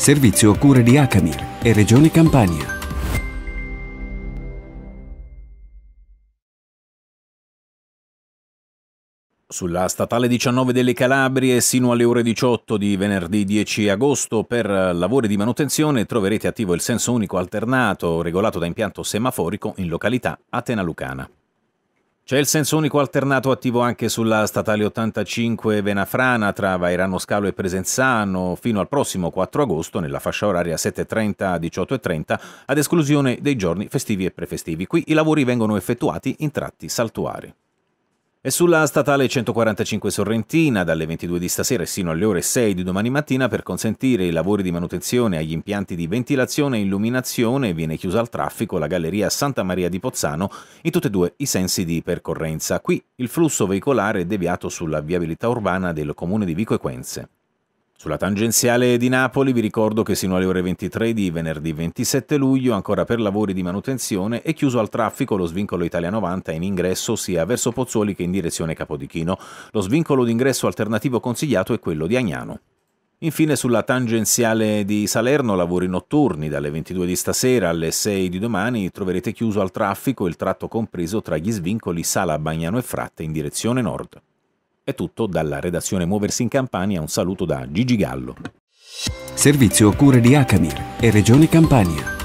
Servizio a cura di Acamir e Regione Campania. Sulla statale 19 delle Calabrie sino alle ore 18 di venerdì 10 agosto per lavori di manutenzione troverete attivo il senso unico alternato regolato da impianto semaforico in località Atena Lucana. C'è il senso unico alternato attivo anche sulla statale 85 Venafrana tra Vairano Scalo e Presenzano fino al prossimo 4 agosto nella fascia oraria 7.30 18.30 ad esclusione dei giorni festivi e prefestivi. Qui i lavori vengono effettuati in tratti saltuari. E sulla statale 145 Sorrentina, dalle 22 di stasera e sino alle ore 6 di domani mattina, per consentire i lavori di manutenzione agli impianti di ventilazione e illuminazione, viene chiusa al traffico la galleria Santa Maria di Pozzano in tutti e due i sensi di percorrenza. Qui il flusso veicolare è deviato sulla viabilità urbana del comune di Vico Equenze. Sulla tangenziale di Napoli vi ricordo che sino alle ore 23 di venerdì 27 luglio ancora per lavori di manutenzione è chiuso al traffico lo svincolo Italia 90 in ingresso sia verso Pozzuoli che in direzione Capodichino. Lo svincolo d'ingresso alternativo consigliato è quello di Agnano. Infine sulla tangenziale di Salerno lavori notturni dalle 22 di stasera alle 6 di domani troverete chiuso al traffico il tratto compreso tra gli svincoli Sala Bagnano e Fratte in direzione nord. È tutto dalla redazione Muoversi in Campania, un saluto da Gigi Gallo. Servizio a cure di Acamir e Regione Campania.